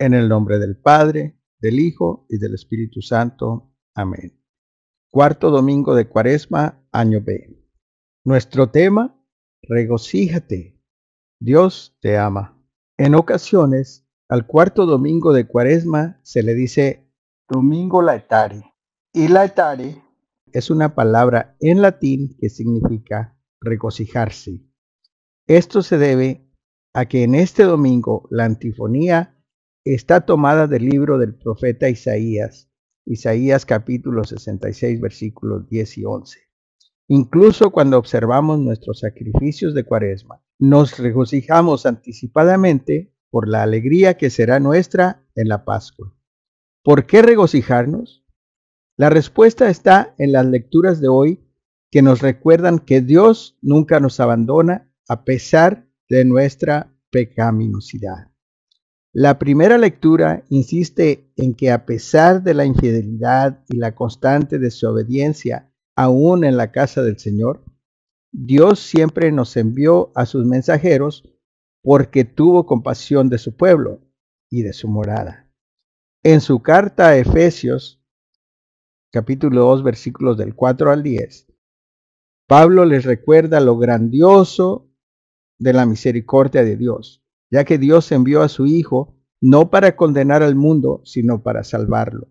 En el nombre del Padre, del Hijo y del Espíritu Santo. Amén. Cuarto domingo de Cuaresma, año B. Nuestro tema, regocíjate. Dios te ama. En ocasiones, al cuarto domingo de Cuaresma se le dice Domingo Laetare. Y Laetare es una palabra en latín que significa regocijarse. Esto se debe a que en este domingo la antifonía está tomada del libro del profeta Isaías, Isaías capítulo 66 versículos 10 y 11. Incluso cuando observamos nuestros sacrificios de cuaresma, nos regocijamos anticipadamente por la alegría que será nuestra en la Pascua. ¿Por qué regocijarnos? La respuesta está en las lecturas de hoy que nos recuerdan que Dios nunca nos abandona a pesar de nuestra pecaminosidad. La primera lectura insiste en que a pesar de la infidelidad y la constante desobediencia, aún en la casa del Señor, Dios siempre nos envió a sus mensajeros porque tuvo compasión de su pueblo y de su morada. En su carta a Efesios, capítulo 2, versículos del 4 al 10, Pablo les recuerda lo grandioso de la misericordia de Dios ya que Dios envió a su Hijo no para condenar al mundo, sino para salvarlo.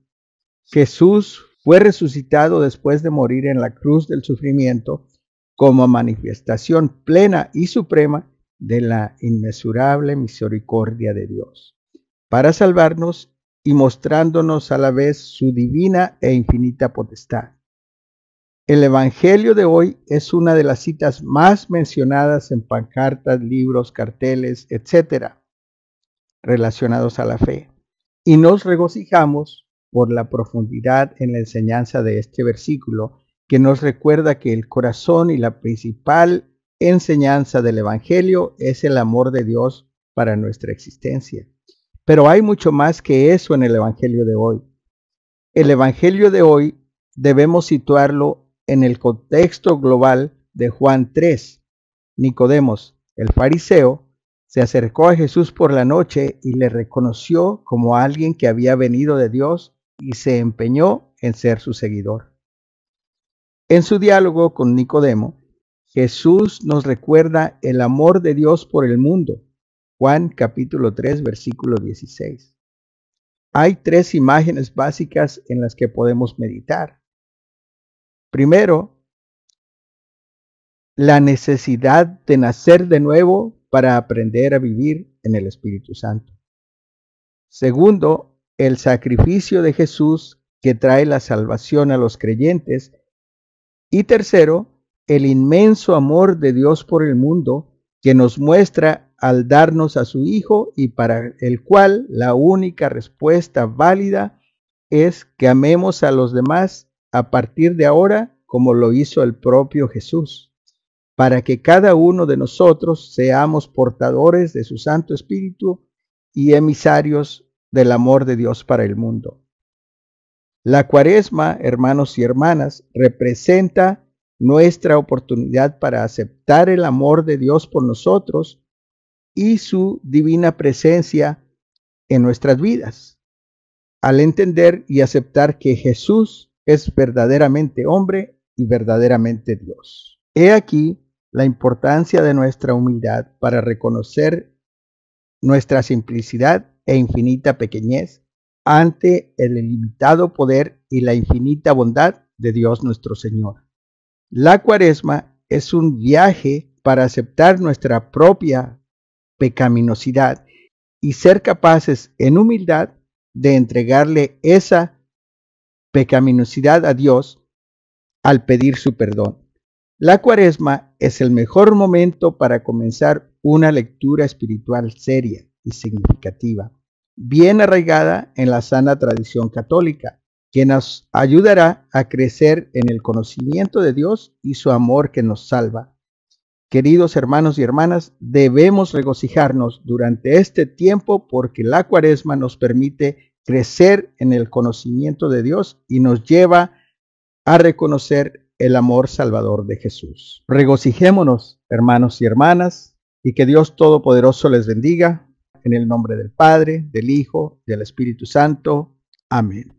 Jesús fue resucitado después de morir en la cruz del sufrimiento como manifestación plena y suprema de la inmesurable misericordia de Dios, para salvarnos y mostrándonos a la vez su divina e infinita potestad. El Evangelio de hoy es una de las citas más mencionadas en pancartas, libros, carteles, etcétera, relacionados a la fe. Y nos regocijamos por la profundidad en la enseñanza de este versículo que nos recuerda que el corazón y la principal enseñanza del Evangelio es el amor de Dios para nuestra existencia. Pero hay mucho más que eso en el Evangelio de hoy. El Evangelio de hoy debemos situarlo en el contexto global de Juan 3. Nicodemos, el fariseo, se acercó a Jesús por la noche y le reconoció como alguien que había venido de Dios y se empeñó en ser su seguidor. En su diálogo con Nicodemo, Jesús nos recuerda el amor de Dios por el mundo. Juan capítulo 3 versículo 16. Hay tres imágenes básicas en las que podemos meditar. Primero, la necesidad de nacer de nuevo para aprender a vivir en el Espíritu Santo. Segundo, el sacrificio de Jesús que trae la salvación a los creyentes. Y tercero, el inmenso amor de Dios por el mundo que nos muestra al darnos a su Hijo y para el cual la única respuesta válida es que amemos a los demás a partir de ahora como lo hizo el propio Jesús, para que cada uno de nosotros seamos portadores de su Santo Espíritu y emisarios del amor de Dios para el mundo. La cuaresma, hermanos y hermanas, representa nuestra oportunidad para aceptar el amor de Dios por nosotros y su divina presencia en nuestras vidas, al entender y aceptar que Jesús es verdaderamente hombre y verdaderamente Dios. He aquí la importancia de nuestra humildad para reconocer nuestra simplicidad e infinita pequeñez ante el limitado poder y la infinita bondad de Dios nuestro Señor. La cuaresma es un viaje para aceptar nuestra propia pecaminosidad y ser capaces en humildad de entregarle esa pecaminosidad a Dios al pedir su perdón. La cuaresma es el mejor momento para comenzar una lectura espiritual seria y significativa, bien arraigada en la sana tradición católica, que nos ayudará a crecer en el conocimiento de Dios y su amor que nos salva. Queridos hermanos y hermanas, debemos regocijarnos durante este tiempo porque la cuaresma nos permite crecer en el conocimiento de Dios y nos lleva a reconocer el amor salvador de Jesús. Regocijémonos, hermanos y hermanas, y que Dios Todopoderoso les bendiga, en el nombre del Padre, del Hijo, del Espíritu Santo. Amén.